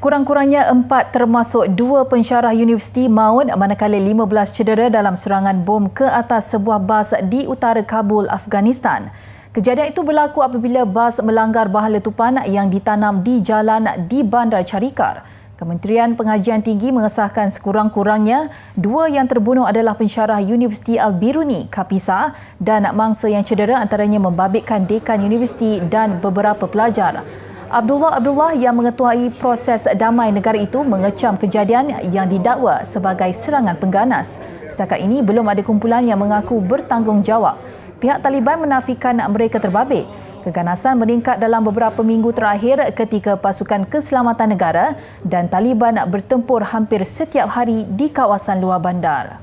Sekurang-kurangnya empat termasuk dua pensyarah universiti maut manakala 15 cedera dalam serangan bom ke atas sebuah bas di utara Kabul, Afghanistan. Kejadian itu berlaku apabila bas melanggar bahan letupan yang ditanam di jalan di Bandar Charikar. Kementerian Pengajian Tinggi mengesahkan sekurang-kurangnya dua yang terbunuh adalah pensyarah Universiti Al-Biruni, Kapisa dan mangsa yang cedera antaranya membabitkan dekan universiti dan beberapa pelajar. Abdullah Abdullah yang mengetuai proses damai negara itu mengecam kejadian yang didakwa sebagai serangan pengganas. Setakat ini belum ada kumpulan yang mengaku bertanggungjawab. Pihak Taliban menafikan mereka terbabit. Keganasan meningkat dalam beberapa minggu terakhir ketika pasukan keselamatan negara dan Taliban bertempur hampir setiap hari di kawasan luar bandar.